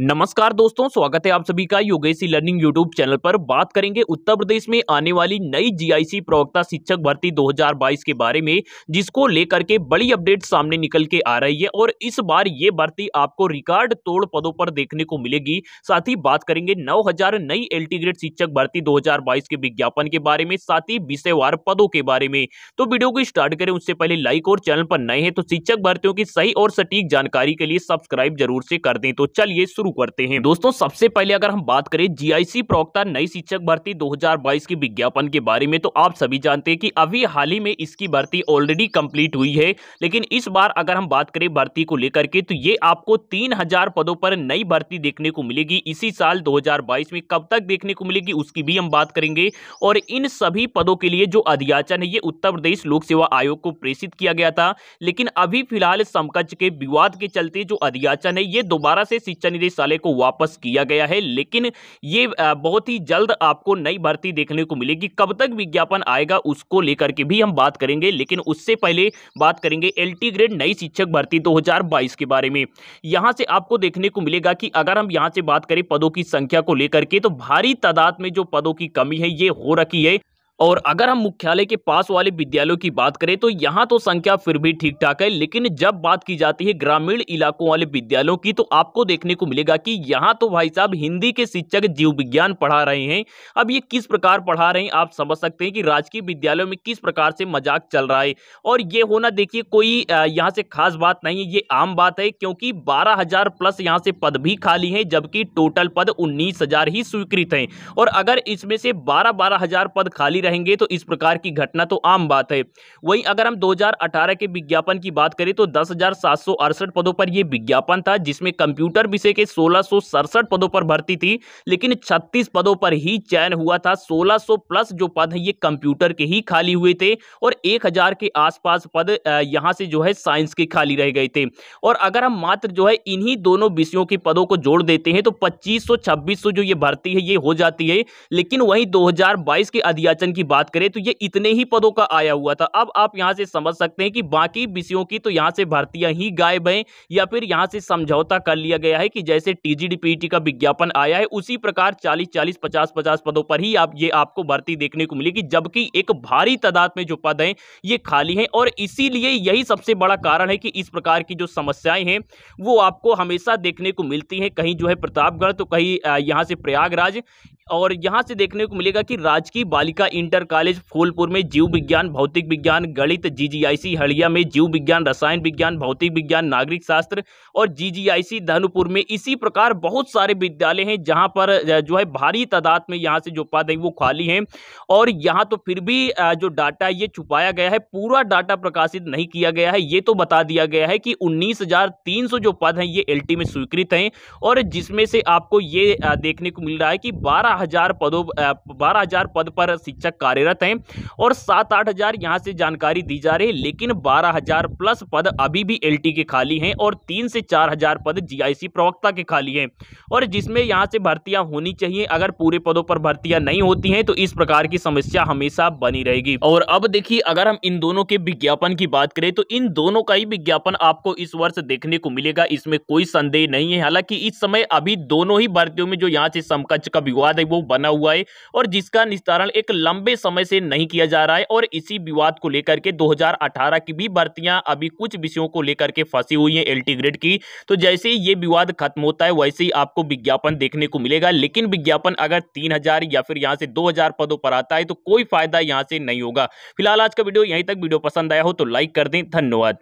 नमस्कार दोस्तों स्वागत है आप सभी का योगेश लर्निंग यूट्यूब चैनल पर बात करेंगे उत्तर प्रदेश में आने वाली नई जीआईसी प्रवक्ता शिक्षक भर्ती 2022 के बारे में जिसको लेकर के बड़ी अपडेट सामने निकल के आ रही है और इस बार ये भर्ती आपको रिकॉर्ड तोड़ पदों पर देखने को मिलेगी साथ ही बात करेंगे नौ नई एल ग्रेड शिक्षक भर्ती दो के विज्ञापन के बारे में साथ ही विषयवार पदों के बारे में तो वीडियो को स्टार्ट करें उससे पहले लाइक और चैनल पर नए हैं तो शिक्षक भर्तियों की सही और सटीक जानकारी के लिए सब्सक्राइब जरूर से कर दें तो चलिए शुरू शुरू करते हैं दोस्तों सबसे पहले अगर हम बात करें जीआईसी प्रवक्ता नई शिक्षक भर्ती 2022 के विज्ञापन के बारे में तो आप सभी जानते हैं कि अभी हाल ही में इसकी भर्ती ऑलरेडी कंप्लीट हुई है लेकिन इस बार अगर हम बात करें भर्ती को लेकर के तो ये आपको तीन पदों पर नई भर्ती देखने को मिलेगी इसी साल दो में कब तक देखने को मिलेगी उसकी भी हम बात करेंगे और इन सभी पदों के लिए जो अधियाचन है ये उत्तर प्रदेश लोक सेवा आयोग को प्रेषित किया गया था लेकिन अभी फिलहाल समकक्ष के विवाद के चलते जो अधियाचन है ये दोबारा से शिक्षा निदेश निदेशालय को वापस किया गया है लेकिन ये बहुत ही जल्द आपको नई भर्ती देखने को मिलेगी कब तक विज्ञापन आएगा उसको लेकर के भी हम बात करेंगे लेकिन उससे पहले बात करेंगे एल ग्रेड नई शिक्षक भर्ती दो के बारे में यहाँ से आपको देखने को मिलेगा कि अगर हम यहाँ से बात करें पदों की संख्या को लेकर के तो भारी तादाद में जो पदों की कमी है ये हो रखी है और अगर हम मुख्यालय के पास वाले विद्यालयों की बात करें तो यहाँ तो संख्या फिर भी ठीक ठाक है लेकिन जब बात की जाती है ग्रामीण इलाकों वाले विद्यालयों की तो आपको देखने को मिलेगा कि यहाँ तो भाई साहब हिंदी के शिक्षक जीव विज्ञान पढ़ा रहे हैं अब ये किस प्रकार पढ़ा रहे हैं आप समझ सकते हैं कि राजकीय विद्यालयों में किस प्रकार से मजाक चल रहा है और ये होना देखिए कोई यहाँ से खास बात नहीं है ये आम बात है क्योंकि बारह प्लस यहाँ से पद भी खाली है जबकि टोटल पद उन्नीस ही स्वीकृत हैं और अगर इसमें से बारह बारह पद खाली रहेंगे तो इस प्रकार की घटना तो आम बात है वहीं अगर हम 2018 के विज्ञापन की बात करें तो दस पदों पर यह विज्ञापन था जिसमें कंप्यूटर विषय के सोलह पदों पर भर्ती थी लेकिन छत्तीस पदों पर ही चयन हुआ था सोलह प्लस जो पद है ये कंप्यूटर के ही खाली हुए थे और एक के आसपास पद यहाँ से जो है साइंस के खाली रह गए थे और अगर हम मात्र जो है इन्हीं दोनों विषयों के पदों को जोड़ देते हैं तो 2500 2600 जो ये भर्ती है ये हो जाती है लेकिन वहीं 2022 के अधियाचन की बात करें तो ये इतने ही पदों का आया हुआ था अब आप यहाँ से समझ सकते हैं कि बाकी विषयों की तो यहाँ से भर्तियाँ ही गायब हैं या फिर यहाँ से समझौता कर लिया गया है कि जैसे टीजीडीपीटी का विज्ञापन आया है उसी प्रकार चालीस चालीस पचास पचास पदों पर ही आप ये आपको भर्ती देखने को मिलेगी जबकि एक भारी तादाद में जो पद हैं ये खाली हैं और इसीलिए यही सबसे बड़ा कारण है कि इस प्रकार की जो समस्याएं हैं वो आपको हमेशा देखने को मिलती हैं कहीं जो है प्रतापगढ़ तो कहीं यहाँ से प्रयागराज और यहाँ से देखने को मिलेगा कि राजकीय बालिका इन इंटर कॉलेज फूलपुर में जीव विज्ञान भौतिक विज्ञान गणित जीजीआईसी हड़िया में जीव विज्ञान रसायन विज्ञान भौतिक विज्ञान नागरिक शास्त्र और जीजीआईसी धनुपुर में इसी प्रकार बहुत सारे विद्यालय हैं जहां पर जो है भारी तादाद में यहाँ से जो पद है वो खाली हैं और यहाँ तो फिर भी जो डाटा ये छुपाया गया है पूरा डाटा प्रकाशित नहीं किया गया है ये तो बता दिया गया है कि उन्नीस जो पद हैं ये एल में स्वीकृत हैं और जिसमें से आपको ये देखने को मिल रहा है कि बारह पदों बारह पद पर शिक्षक कार्यरत हैं और सात आठ हज़ार यहाँ से जानकारी दी जा रही है लेकिन बारह हज़ार प्लस पद अभी भी एल के खाली हैं और तीन से चार हज़ार पद जी प्रवक्ता के खाली हैं और जिसमें यहाँ से भर्तियाँ होनी चाहिए अगर पूरे पदों पर भर्तियाँ नहीं होती हैं तो इस प्रकार की समस्या हमेशा बनी रहेगी और अब देखिए अगर हम इन दोनों के विज्ञापन की बात करें तो इन दोनों का ही विज्ञापन आपको इस वर्ष देखने को मिलेगा इसमें कोई संदेह नहीं है हालांकि इस समय अभी दोनों ही भर्तियों में जो यहाँ से समकक्ष का विवाद है वो बना हुआ है और जिसका निस्तारण एक लंबे लंबे समय से नहीं किया जा रहा है और इसी विवाद को लेकर के 2018 की भी भर्तियां अभी कुछ विषयों को लेकर के फंसी हुई हैं एलटी ग्रेड की तो जैसे ही ये विवाद खत्म होता है वैसे ही आपको विज्ञापन देखने को मिलेगा लेकिन विज्ञापन अगर तीन या फिर यहाँ से दो पदों पर आता है तो कोई फायदा यहाँ से नहीं होगा फिलहाल आज का वीडियो यहीं तक वीडियो पसंद आया हो तो लाइक कर दें धन्यवाद